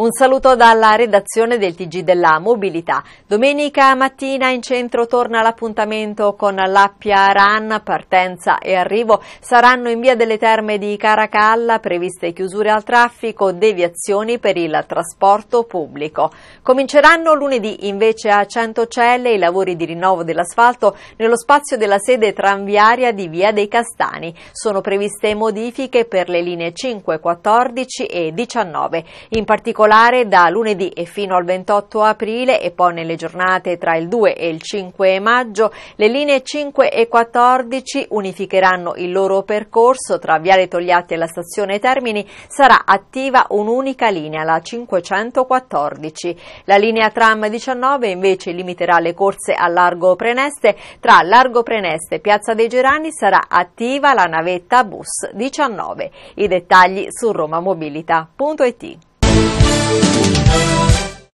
Un saluto dalla redazione del Tg della Mobilità. Domenica mattina in centro torna l'appuntamento con l'Appia Run, partenza e arrivo saranno in via delle Terme di Caracalla previste chiusure al traffico, deviazioni per il trasporto pubblico. Cominceranno lunedì invece a Centocelle i lavori di rinnovo dell'asfalto nello spazio della sede tranviaria di via dei Castani. Sono previste modifiche per le linee 5, 14 e 19. In particolare regolare da lunedì e fino al 28 aprile e poi nelle giornate tra il 2 e il 5 maggio le linee 5 e 14 unificheranno il loro percorso tra Viale Togliatti e la stazione Termini sarà attiva un'unica linea, la 514. La linea tram 19 invece limiterà le corse a Largo Preneste, tra Largo Preneste e Piazza dei Gerani sarà attiva la navetta bus 19. I dettagli su romamobilità.it